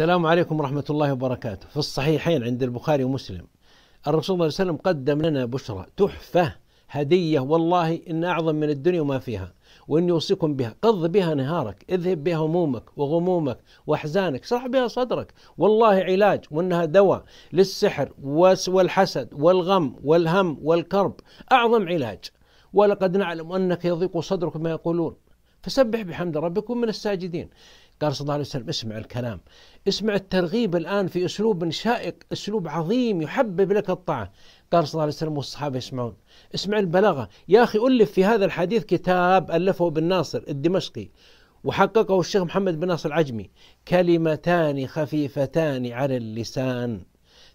السلام عليكم ورحمة الله وبركاته في الصحيحين عند البخاري ومسلم الرسول صلى الله عليه وسلم قدم لنا بشرى تحفة هدية والله إن أعظم من الدنيا وما فيها وإني أوصيكم بها قض بها نهارك اذهب بها همومك وغمومك وأحزانك شرح بها صدرك والله علاج وإنها دواء للسحر والحسد والغم والهم والكرب أعظم علاج ولقد نعلم أنك يضيق صدرك ما يقولون فسبح بحمد ربك من الساجدين قال صلى الله عليه وسلم اسمع الكلام اسمع الترغيب الآن في أسلوب شائق أسلوب عظيم يحبب لك الطاعة قال صلى الله عليه وسلم والصحابة يسمعون اسمع البلاغة يا أخي ألف في هذا الحديث كتاب ألفه بن ناصر الدمشقي وحققه الشيخ محمد بن ناصر العجمي كلمتان خفيفتان على اللسان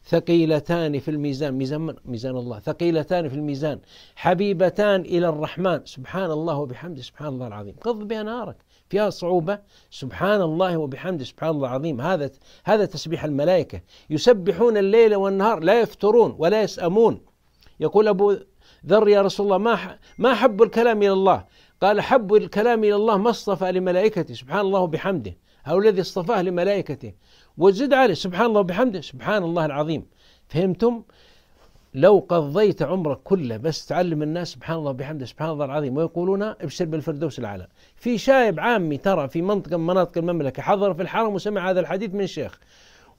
ثقيلتان في الميزان ميزان من؟ ميزان الله ثقيلتان في الميزان حبيبتان إلى الرحمن سبحان الله وبحمده سبحان الله العظيم قض بها نارك فيها صعوبة سبحان الله وبحمده سبحان الله العظيم هذا هذا تسبيح الملائكة يسبحون الليل والنهار لا يفترون ولا يسأمون يقول أبو ذر يا رسول الله ما ما حب الكلام إلى الله قال حب الكلام إلى الله ما اصطفى لملائكته سبحان الله وبحمده أو الذي اصطفاه لملائكته وزد عليه سبحان الله وبحمده سبحان الله العظيم فهمتم لو قضيت عمرك كله بس تعلم الناس سبحان الله وبحمده سبحان الله العظيم ويقولون ابشر بالفردوس الاعلى. في شايب عامي ترى في منطقه من مناطق المملكه حضر في الحرم وسمع هذا الحديث من الشيخ.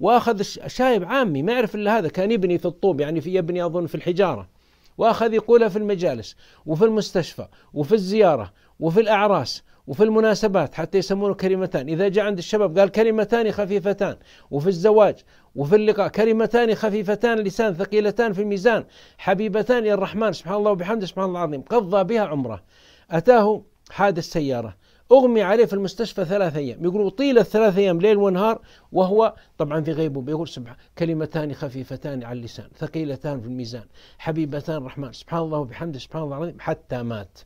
واخذ شايب عامي ما يعرف الا هذا كان يبني في الطوب يعني في يبني اظن في الحجاره. واخذ يقولها في المجالس وفي المستشفى وفي الزياره وفي الاعراس وفي المناسبات حتى يسمونه كلمتان إذا جاء عند الشباب قال كلمتان خفيفتان وفي الزواج وفي اللقاء كلمتان خفيفتان لسان ثقيلتان في الميزان حبيبتان إلى الرحمن سبحان الله وبحمده سبحان الله العظيم قضى بها عمره أتاه حادث سيارة اغمي عليه في المستشفى ثلاثة ايام يقولوا طيله ثلاثة ايام ليل ونهار وهو طبعا في غيبوبه يقول سبحان كلمتان خفيفتان على اللسان ثقيلتان في الميزان حبيبتان الرحمن سبحان الله وبحمده سبحان الله العظيم حتى مات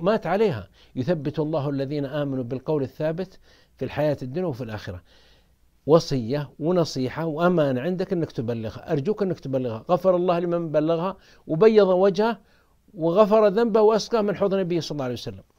مات عليها يثبت الله الذين امنوا بالقول الثابت في الحياه الدنيا وفي الاخره وصية ونصيحة وأمانة عندك أنك تبلغها أرجوك أنك تبلغها غفر الله لمن بلغها وبيض وجهه وغفر ذنبه وأسقاه من حوض النبي صلى الله عليه وسلم